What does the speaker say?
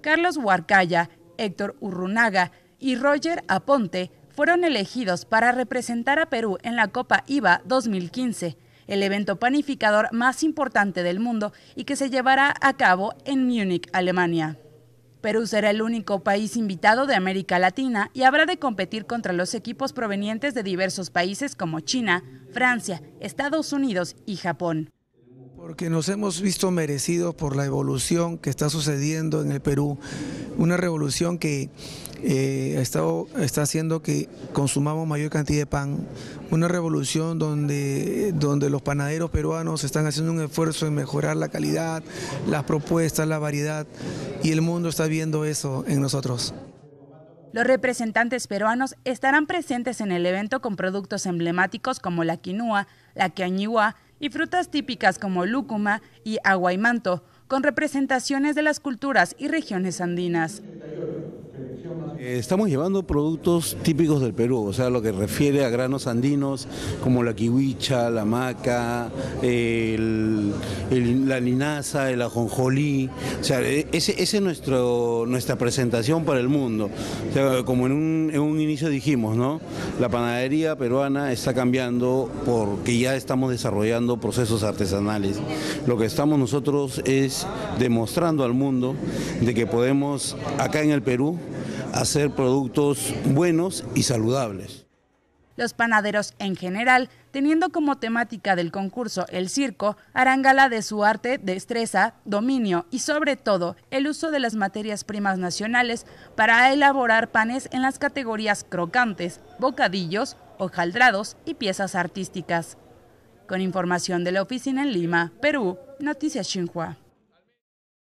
Carlos Huarcaya, Héctor Urrunaga y Roger Aponte fueron elegidos para representar a Perú en la Copa IVA 2015, el evento panificador más importante del mundo y que se llevará a cabo en Múnich, Alemania. Perú será el único país invitado de América Latina y habrá de competir contra los equipos provenientes de diversos países como China, Francia, Estados Unidos y Japón. Porque nos hemos visto merecidos por la evolución que está sucediendo en el Perú, una revolución que eh, está, está haciendo que consumamos mayor cantidad de pan, una revolución donde, donde los panaderos peruanos están haciendo un esfuerzo en mejorar la calidad, las propuestas, la variedad, y el mundo está viendo eso en nosotros. Los representantes peruanos estarán presentes en el evento con productos emblemáticos como la quinua, la quiañihua, y frutas típicas como lúcuma y aguaymanto, con representaciones de las culturas y regiones andinas. Eh, estamos llevando productos típicos del Perú, o sea, lo que refiere a granos andinos como la kiwicha, la maca, la linaza, el ajonjolí. O sea, e, esa ese es nuestro, nuestra presentación para el mundo. como en un, en un inicio dijimos, ¿no? La panadería peruana está cambiando porque ya estamos desarrollando procesos artesanales. Lo que estamos nosotros es demostrando al mundo de que podemos, acá en el Perú, hacer productos buenos y saludables. Los panaderos en general, teniendo como temática del concurso el circo, harán gala de su arte, destreza, dominio y sobre todo el uso de las materias primas nacionales para elaborar panes en las categorías crocantes, bocadillos, hojaldrados y piezas artísticas. Con información de la oficina en Lima, Perú, Noticias Xinhua.